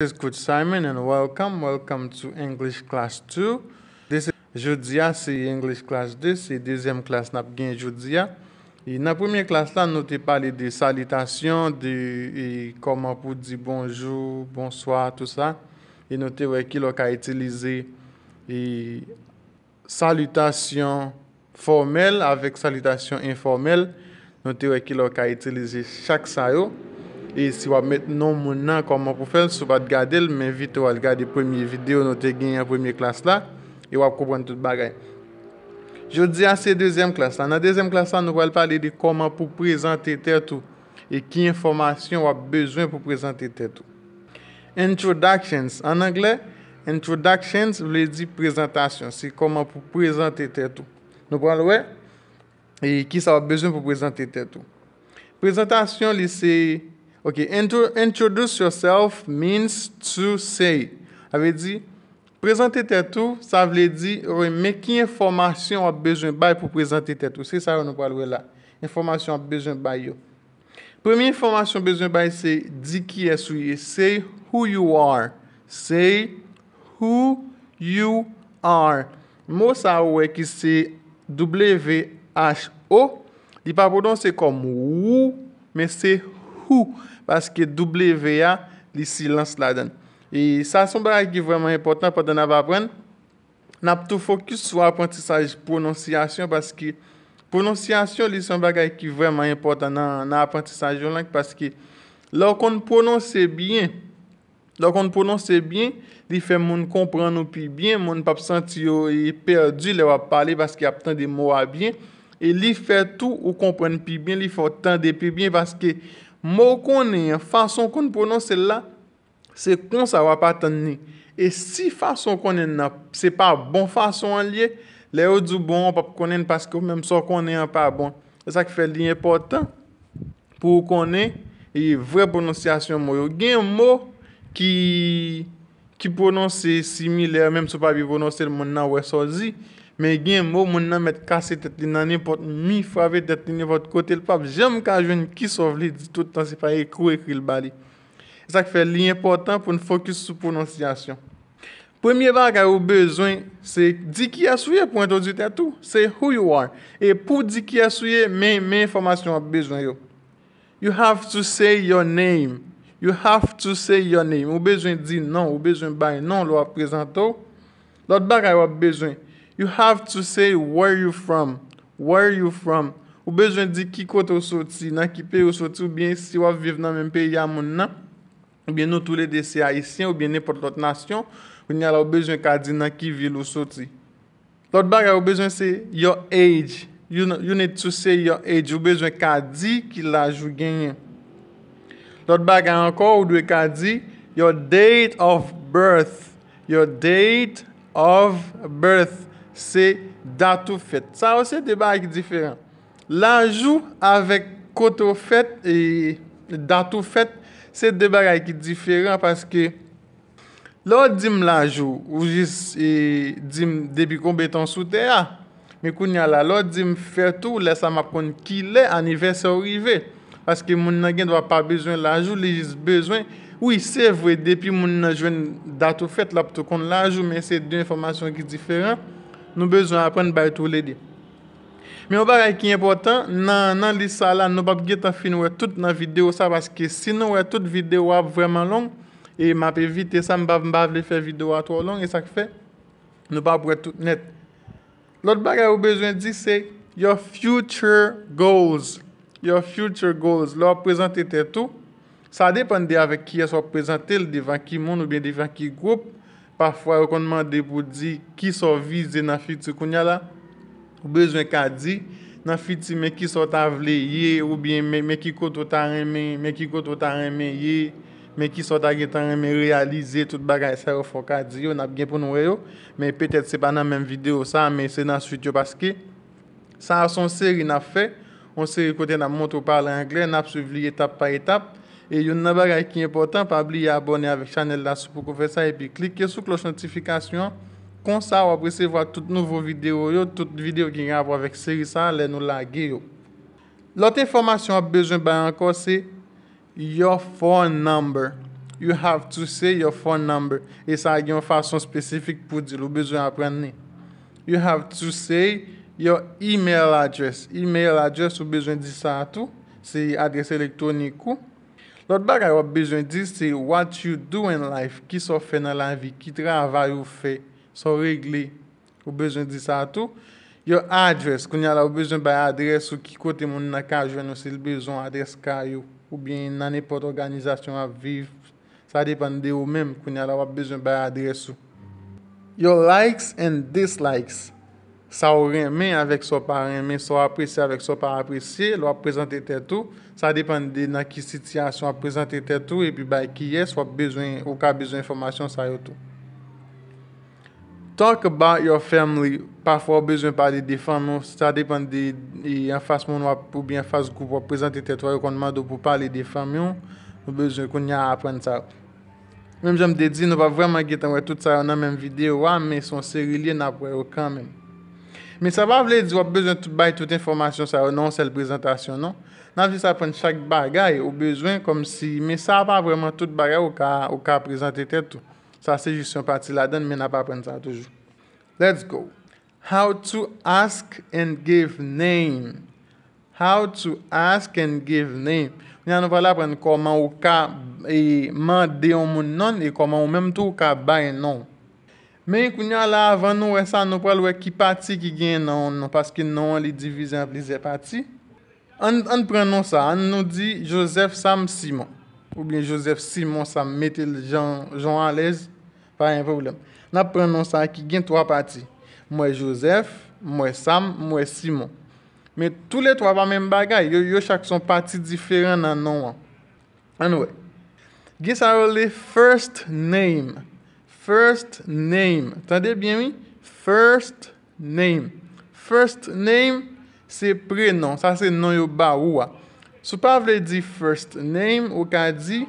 This is Coach Simon and welcome, welcome to English Class 2. This is Joudia, this is English Class 2, this is the second class in Joudia. In the first class, we talked about salutations, how e, to say bonjour, bonsoir, etc. We also used formal salutations and informal salutations. We also used each sign. E si wap met non moun nan koman pou fèl, sou wap gade l, men vite wap gade premier videyo nou te gen yon premier klas la. E wap koubran tout bagay. Je wap di a se deuxième klas la. Nan deuxième klas la, nou wap l pale di koman pou prezante tè tou. E ki informasyon wap bezwen pou prezante tè tou. Introductions. An anglè, introductions vle di prezantasyon. Si koman pou prezante tè tou. Nou wap l wè. E ki sa wap bezwen pou prezante tè tou. Prezantasyon liseye. Ok, introduce yourself means to say. Awe di, prezante tetou, sa vle di, me ki informasyon ap bejwen bay pou prezante tetou. Se sa yo nou palwe la. Informasyon ap bejwen bay yo. Premye informasyon ap bejwen bay se, di ki esuye, say who you are. Say who you are. Mo sa ou e ki se W-H-O. Di pa podon se kom wou, me se wou. kou, paske W-A li silans la den. E sa sombra ki vreman importan pad an avapren, nap tou fokus sou aprentisaj prononsyasyon paske prononsyasyon li sombra ki vreman importan nan aprentisaj yon lank, paske lor kon prononsye bien, lor kon prononsye bien, li fe moun kompran nou pi bien, moun pap senti yo e perdi, le wap pale, paske ap tende mou a bien, e li fe tou ou kompran pi bien, li fot tende pi bien, paske Mou konen, fason kon prononse la, se kon sa wapaten ni. E si fason konen na, se pa bon fason an liye, le ou djou bon, pa konen paske ou, mèm so konen pa bon. E sa ki fè liye portan pou konen, e vre prononsasyon mou yo. Gen mou ki prononse simile, mèm so pa bi prononse moun nan wè sozi, Men gen mou moun nan met kase tete nanen pot mi fave tete nanen vote kote l'pap. Jem kajwen ki sovli ditot tan se faye ekri ekri l'bali. E sa ki fè li important pou nou fokus sou prononsiyasyon. Premye bagay ou bezwen se di ki asuyen pou entonjite atou. Se who you are. E pou di ki asuyen men men informasyon ap bezwen yo. You have to say your name. You have to say your name. Ou bezwen di nan, ou bezwen bay nan l'wap prezantou. Lot bagay ou ap bezwen You have to say where are you from. Where are you from. Ou bejwen di ki kote ou soti. Na ki pe ou soti ou bien si waviv nan men pe ya moun nan. Ou bien nou tou lede se haisyen. Ou bien ne pot lot nasyon. Ou nye ala ou bejwen ka di na ki vil ou soti. Lot baga ou bejwen se your age. You need to say your age. Ou bejwen ka di ki laj ou genye. Lot baga anko ou dwe ka di your date of birth. Your date of birth. se datou fet. Sa ou se deba aki diferan. Lajou avèk kotou fet e datou fet se deba aki diferan paske lò di m lajou ou jis e di m depi kon betan soute a me koun yala lò di m fèr tou lè sa map kon ki lè anive se ou rive paske moun nan gen dwa pa bezwen lajou, lè jis bezwen ou yi se vwe depi moun nan jwen datou fet la poto kon lajou mè se dè informasyon ki diferan Nou bezwen aprenn bay tou ledi. Men ou bagay ki nye potan, nan li sa la, nou bab ge ta finwe tout nan video sa, paske si nou we tout video ap vreman long, e map evite sa, mbav mbav le fe video ap to long, e sa ke fe, nou bab we tout net. Lout bagay ou bezwen di se, your future goals. Your future goals. Lout prezante te tou, sa depande avek ki a so prezante le devan ki moun ou bien devan ki group, pafwa yo kon mande pou di ki so vize na fiti koun ya la, ou bezwen ka di, na fiti men ki so tavle ye ou bien men ki koto taran men, men ki koto taran men ye, men ki sota ge taran men realize tout bagay sa yo fwa ka di yo, nap gen pou nouye yo, men petet se pa nan men video sa, men se nan svidyo paske, sa ason seri na fe, on seri kote nan mwoto parle angle, nap suvli etap pa etap, E yon nan bagay ki yon potan pa bli yon abone avèk chanel la sou pou kou fè sa E pi klike sou kloch notifikasyon Kon sa wapre se vwa tout nouvo videyo yo Tout videyo ki yon avèk seri sa lè nou lage yo Lot informasyon wap bejwen bayan anko se Your phone number You have to say your phone number E sa yon fason spesifik pou di lou bejwen aprenne You have to say your email address Email address wap bejwen di sa atou Se adrese elektronikou Lot bagay wap bejwen di se what you do in life, ki so fe nan la vi, ki travay ou fe, so regle, wap bejwen di sa tou. Yo adres, kwenye ala wap bejwen bay adres ou ki kote moun na kajwen ou se wap bejwen adres ka yo, ou bien nan nepot organizasyon wap viv, sa depan de ou menm, kwenye ala wap bejwen bay adres ou. Yo likes and dislikes Sa ou renmen avèk so pa renmen So apresye avèk so pa apresye Lwa prezante tetou Sa depande nan ki sityasyon apresante tetou E pi bay ki yes wap bejwen Ou ka bejwen informasyon sa yo tou Talk about your family Parfwa wap bejwen pale de famyon Sa depande yon e, fasmoun wap Ou bi yon fasmoun wap prezante tetou Ou kon mando pou pale de famyon Wap bejwen kon yon apren sa Mèm jèm de di nou wap vèman getan wè Tout sa yon nan mèm videyo wap Mèm son seri liye nan pre yo kan mèm Me sa va vle di wap bezwen tout bay non, non. tout informasyon sa ou nan sel prezentasyon nan? Nan vle sa pren chak bagay ou bezwen kom si me sa pa vreman tout bagay ou ka prezante tetou. Sa se jist yon pati la den men a pa pren sa toujou. Let's go. How to ask and give name. How to ask and give name. Mwen an wala pren koman ou ka mande yon moun nan e koman ou menm tou ou ka bay nan ou. Men yon koun yon la avan nou wè sa nou pral wè ki pati ki gen nan, paske nan wè li divizan vle zè pati. An pren non sa, an nou di Joseph, Sam, Simon. Ou bien Joseph, Simon, Sam, metil, Jean, Jean, Alez, fè yon problem. Nan pren non sa ki gen twa pati, mwen Joseph, mwen Sam, mwen Simon. Men tou le twa pa men bagay, yo chak son pati diferan nan nan wè. An wè, gen sa wè li first name pati. First name. Tande bien mi? First name. First name se prenon. Sa se non yo ba oua. Sou pa vle di first name ou ka di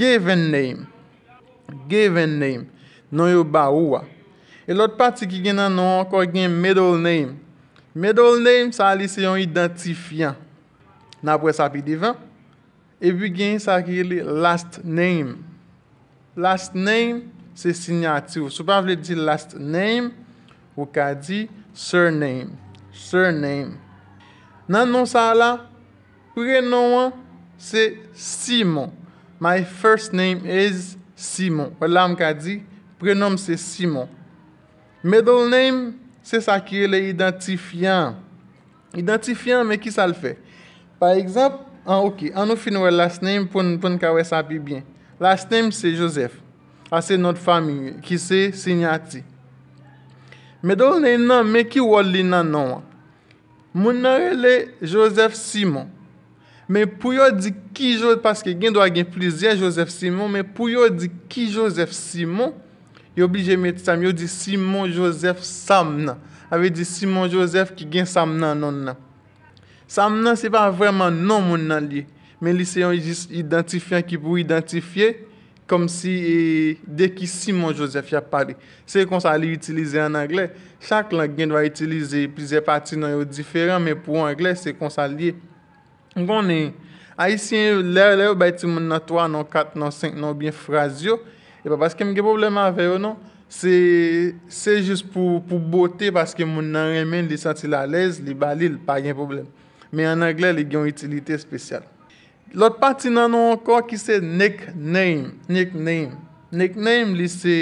given name. Given name. Non yo ba oua. E lot pati ki gen nanon anko gen middle name. Middle name sa li se yon identifyan. Na pre sa pi divan. E bi gen sa ki li last name. Last name. Se signati ou. Sou pa vle di last name ou ka di surname. Surname. Nan nou sa la, prenom an se Simon. My first name is Simon. Ou la m ka di, prenom se Simon. Middle name, se sa ki le identifian. Identifian, me ki sa l fe? Par ekzap, an nou fin wè last name pou nou ka wè sa pi byen. Last name se Josef. Ase not fami ki se sinyati. Medol nen nan men ki wad li nan nanwa. Moun nare le Joseph Simon. Men pou yo di ki Joseph, paske gen do a gen plizien Joseph Simon, men pou yo di ki Joseph Simon, yo bi je meti sam, yo di Simon Joseph Sam nan. Ave di Simon Joseph ki gen Sam nan nan nan. Sam nan se pa vreman nan moun nan li. Men li se yon identifyan ki pou identifye, kom si e, dek isi moun josef ya pade. Se konsa li itilize an Angle, chak lan gen dwa itilize pize pati nan yo diferan, men pou Angle se konsa li. Mwen gen, a isi lèr lèr bè ti moun nan 3, nan 4, nan 5, nan bien fraz yo, e pa baske m gen problem avè yo non, se jist pou bote, baske moun nan remen li santi la lez, li balil, pa gen problem. Men an Angle li gen utilite spesyal. Lot pa ti nanon anko ki se Nek name Nek name li se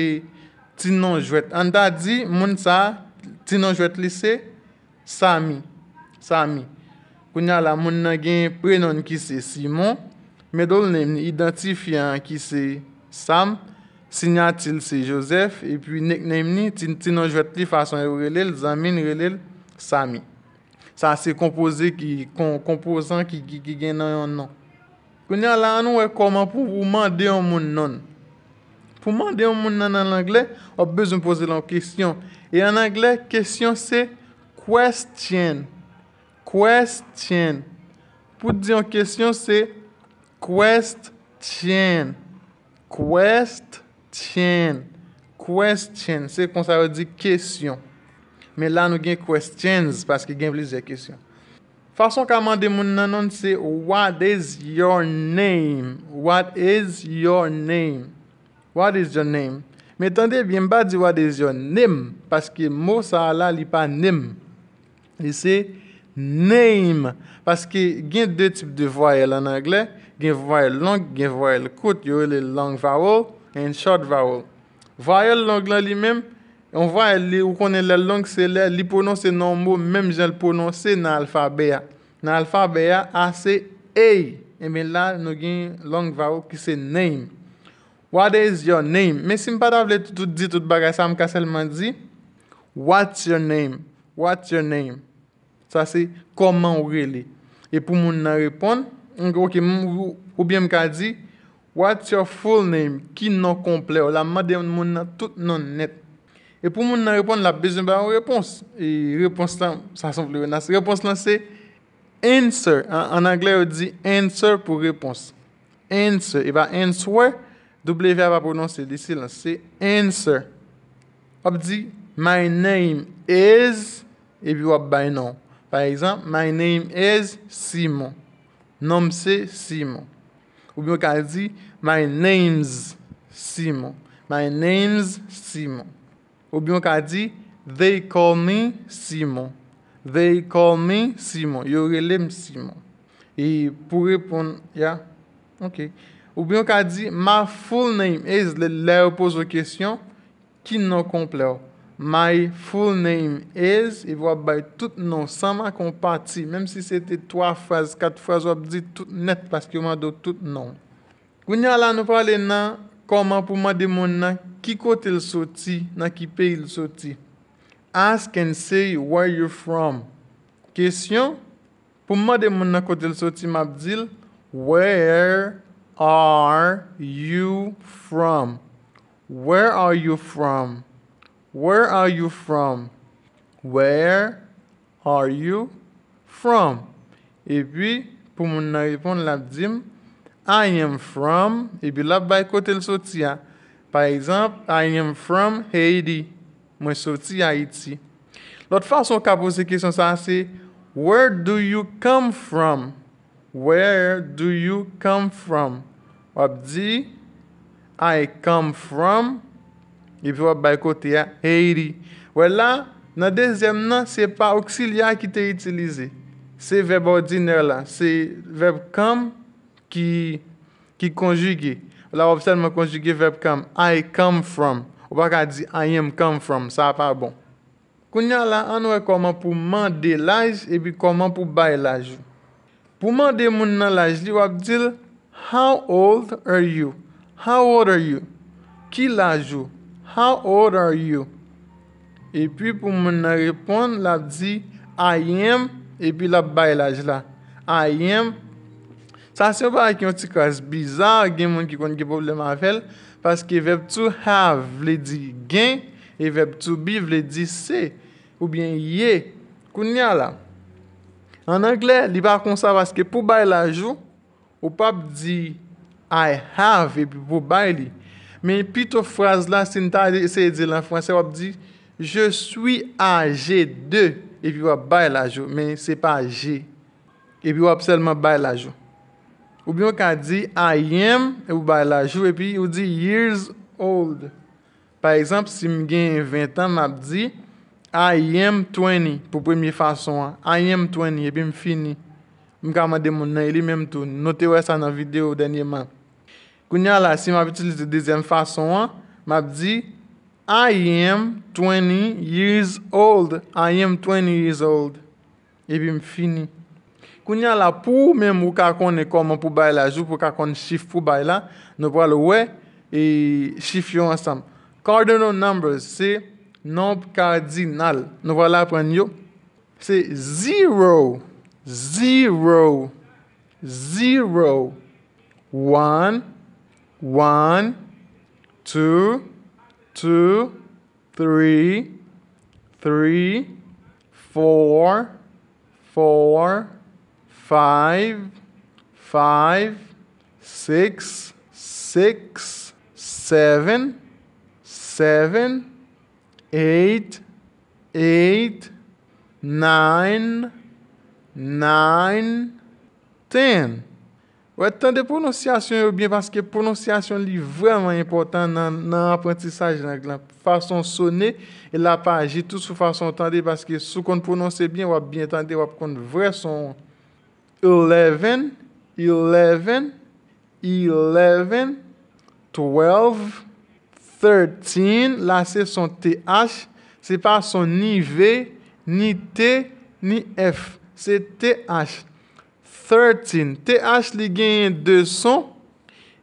Ti nanjwet An da di moun sa Ti nanjwet li se Sami Koun ya la moun nan gen prenon ki se Simon Medol nem ni identifyan ki se Sam Sinyatil se Joseph E pi nek nem ni ti nanjwet li fason e Relel zamin relel Sami Sa se komposen ki gen nan yon nan Kwenye la anou wekoman pou pou mande yon moun nan. Pou mande yon moun nan an l'angle, op bezoun pose lan kwenyon. E an angle, kwenyon se, question. Question. Pou di yon kwenyon se, question. Question. Question. Se kon sa yon di kwenyon. Men la anou gen kwenyon, paske gen blizye kwenyon. Fason kamande moun nanon se what is your name? What is your name? What is your name? Metande, bin ba di what is your name? Paske mou sa ala li pa name. E se name. Paske gen dey tip de voyel an Angle. Gen voyel long, gen voyel kout. Yo e le long vowel and short vowel. Voyel l'Angle li menm. On va, ou konen lè l lang se lè, li pounons se nan mou, menm jè l pounons se nan alfabea. Nan alfabea, a se EY. E men la, nou gen l lang vawou ki se NAME. What is your name? Men si m pa davle tout di tout bagay sa, m ka selman di, What's your name? What's your name? Sa se, come on really. E pou moun nan repon, m ouke m ou bien m ka di, What's your full name? Ki nan kompleo? La m a de moun nan tout nan net. E pou moun nan repon, la bezen ba ou repons. E repons nan, sa son flou. Repons nan se, answer. An anglè ou di, answer pou repons. Answer. E ba, answer, doble evya pa pronons se disi lan. Se, answer. Hop di, my name is, epi wap bay nan. Par exemple, my name is Simon. Nanm se, Simon. Ou bi yo ka di, my names, Simon. My names, Simon. Ou byon ka di, they call me Simon. They call me Simon. Yo relem Simon. E pou repon, ya? Ou byon ka di, my full name is, le repos o kesyon, kin nan kompleo. My full name is, e vo ap bay tout nan, san ma kompati. Mem si se te 3 fraz, 4 fraz, yo ap di tout net, paski yo ma do tout nan. Gouni ala nou pale nan, koman pou ma de mon nan? Ki kote l soti na ki pey l soti? Ask and say where you from. Kesyon, pou mwa de moun na kote l soti mabdil, Where are you from? Where are you from? Where are you from? Where are you from? E pi pou moun na epon labdil, I am from, e pi labdil kote l soti ya, Par exemple, I am from Haiti. Mwen soti Haiti. Lot fason ka pose kesyon sa se, Where do you come from? Where do you come from? Wap di, I come from, epi wap bay kote ya, Haiti. Wè la, nan dezyem nan, se pa aksilya ki te itilize. Se veb odine la, se veb come ki konjige. La wap sen mwen konjige fep kam. I come from. Ou baka di I am come from. Sa pa bon. Kounya la anwe koman pou mande laj. Epi koman pou bay laj. Pou mande moun nan laj li wap di. How old are you? How old are you? Ki laj you? How old are you? Epi pou moun nan repon la di. I am. Epi la bay laj la. I am. I am. Sasyon pa ki yon ti kwaz bizar gen moun ki konnike problem a fel, paske vep tou have vle di gen, e vep tou bi vle di se, ou bien ye, koun nye la. An angle, li pa konsa vaske pou bay la jou, ou pap di I have, e pi pou bay li. Men pi tou fraz la, sin ta se di lan franse, wap di, je soui aje de, e pi wap bay la jou, men se pa aje, e pi wap selman bay la jou. Ou bi yo ka di, I am, e pou bay lajou, e pi, ou di years old. Par exemple, si m gen 20 an, m ap di, I am 20, pou premye fason an. I am 20, e pi m fini. M ka m ade mounan, e li menm tou, note wè sa nan video denye man. Koun ya la, si m ap utilize dezen fason an, m ap di, I am 20 years old. I am 20 years old, e pi m fini. Koun ya la pou menmou kakon e komon pou bay la jou, pou kakon shif pou bay la, nou wala we, e shif yon asam. Cardinal numbers, se, non kardinal, nou wala apren yo, se, zero, zero, zero, one, one, two, three, three, four, four, Five, five, six, six, seven, seven, eight, eight, nine, nine, ten. Ou etende prononciasyon ou bien, paske prononciasyon li vreman important nan aprentisaj, nan fason sone, e la pa aji tout sou fason utande, paske sou kon prononse bien, ou etende kon vreman sone, Eleven, eleven, eleven, twelve, thirteen. La se son TH, se pa son ni V, ni T, ni F. Se TH, thirteen. TH li genye de son,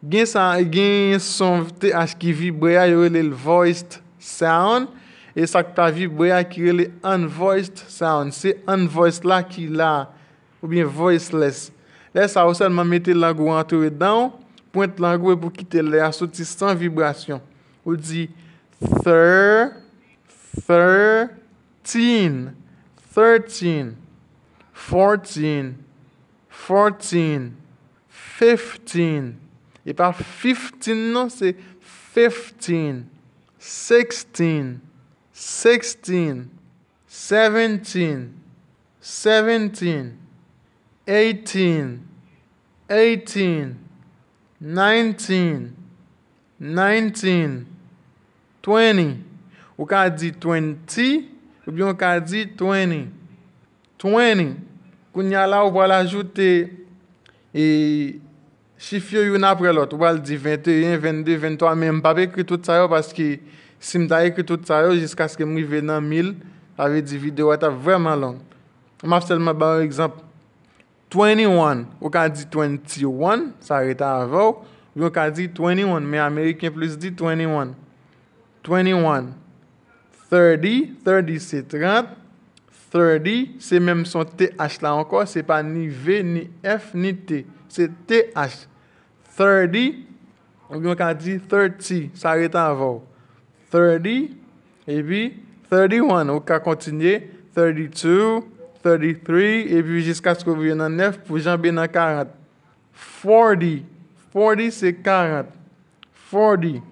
genye son TH ki vibreya yo le voiced sound. E sa ki ta vibreya ki yo le unvoiced sound. Se unvoiced la ki la. Ou bien voiceless. Lè sa ou selman mette langou an touwe dan. Pwente langou e pou kite lè a soti san vibrasyon. Ou di... Thir... Thir... Tin. Thir tin. Fortin. Fortin. Fiftin. E pa fiftin nan se. Fiftin. Sekstin. Sekstin. Sevintin. Sevintin. Eighteen. Eighteen. Nineteen. Nineteen. Twenty. Ou ka di twenty. Ou bi ou ka di twenty. Twenty. Kou nyala ou wala ajoute. E. Shifyo yon apre lot. Wala di vente. Yon vende vente. Ame mbabe ekri tout sa yo. Paske. Sim da ekri tout sa yo. Jiska aske mbi ven nan mil. Awe di vide wata vreman long. Mbap selman ba yon ekzamp. Twenty-one, ou ka di twenty-one, sa reta avou, ou ka di twenty-one, me Ameriken plus di twenty-one. Twenty-one, thirty, thirty se trent, thirty, se menm son t-h la anko, se pa ni v, ni f, ni t, se t-h. Thirty, ou ka di thirty, sa reta avou, thirty, e bi, thirty-one, ou ka kontinye, thirty-two, Thirty-three, e pi jiska sko vye nan nef pou jan be nan karat. Forty. Forty se karat. Forty.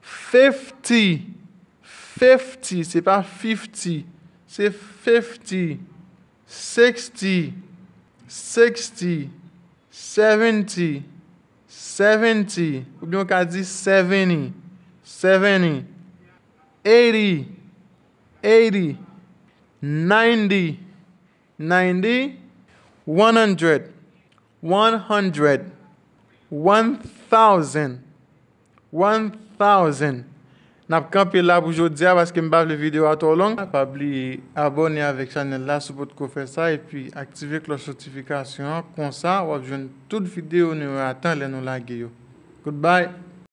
Fifty. Fifty se pa fifty. Se fifty. Sixty. Sixty. Seventy. Seventy. Ou bi yon ka zi seveny. Seveny. Eighty. Eighty. Ninety. Ninety. Ninety, one hundred, one hundred, one thousand, one thousand. Nap kanpe la boujou diya baske mbap le videyo a tou long. Nap ap li abonye avek chanel la sou pot kou fe sa e pi aktive kloj sotifikasyon kon sa wap joun tout videyo nou atan le nou lage yo. Good bye.